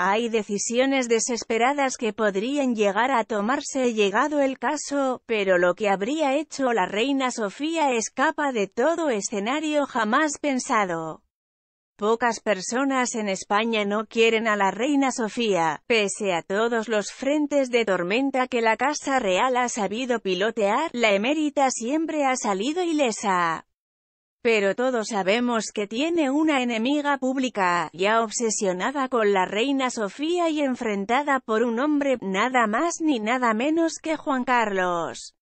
Hay decisiones desesperadas que podrían llegar a tomarse llegado el caso, pero lo que habría hecho la reina Sofía escapa de todo escenario jamás pensado. Pocas personas en España no quieren a la reina Sofía, pese a todos los frentes de tormenta que la Casa Real ha sabido pilotear, la emérita siempre ha salido ilesa. Pero todos sabemos que tiene una enemiga pública, ya obsesionada con la reina Sofía y enfrentada por un hombre, nada más ni nada menos que Juan Carlos.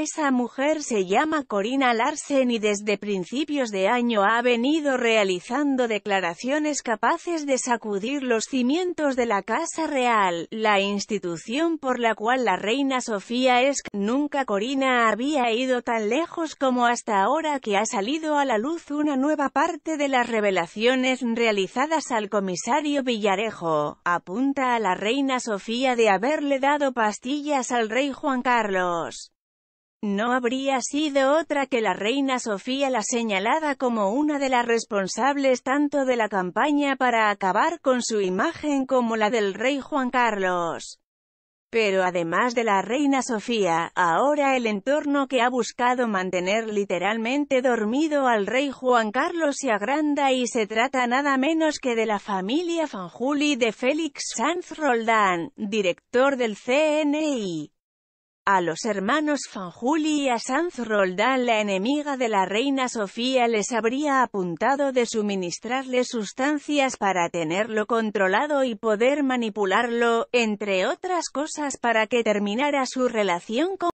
Esa mujer se llama Corina Larsen y desde principios de año ha venido realizando declaraciones capaces de sacudir los cimientos de la Casa Real, la institución por la cual la reina Sofía es. Nunca Corina había ido tan lejos como hasta ahora que ha salido a la luz una nueva parte de las revelaciones realizadas al comisario Villarejo. Apunta a la reina Sofía de haberle dado pastillas al rey Juan Carlos no habría sido otra que la reina Sofía la señalada como una de las responsables tanto de la campaña para acabar con su imagen como la del rey Juan Carlos. Pero además de la reina Sofía, ahora el entorno que ha buscado mantener literalmente dormido al rey Juan Carlos se agranda y se trata nada menos que de la familia Fanjuli de Félix Sanz Roldán, director del CNI. A los hermanos Fanjuli y a Sanz Roldán la enemiga de la reina Sofía les habría apuntado de suministrarle sustancias para tenerlo controlado y poder manipularlo, entre otras cosas para que terminara su relación con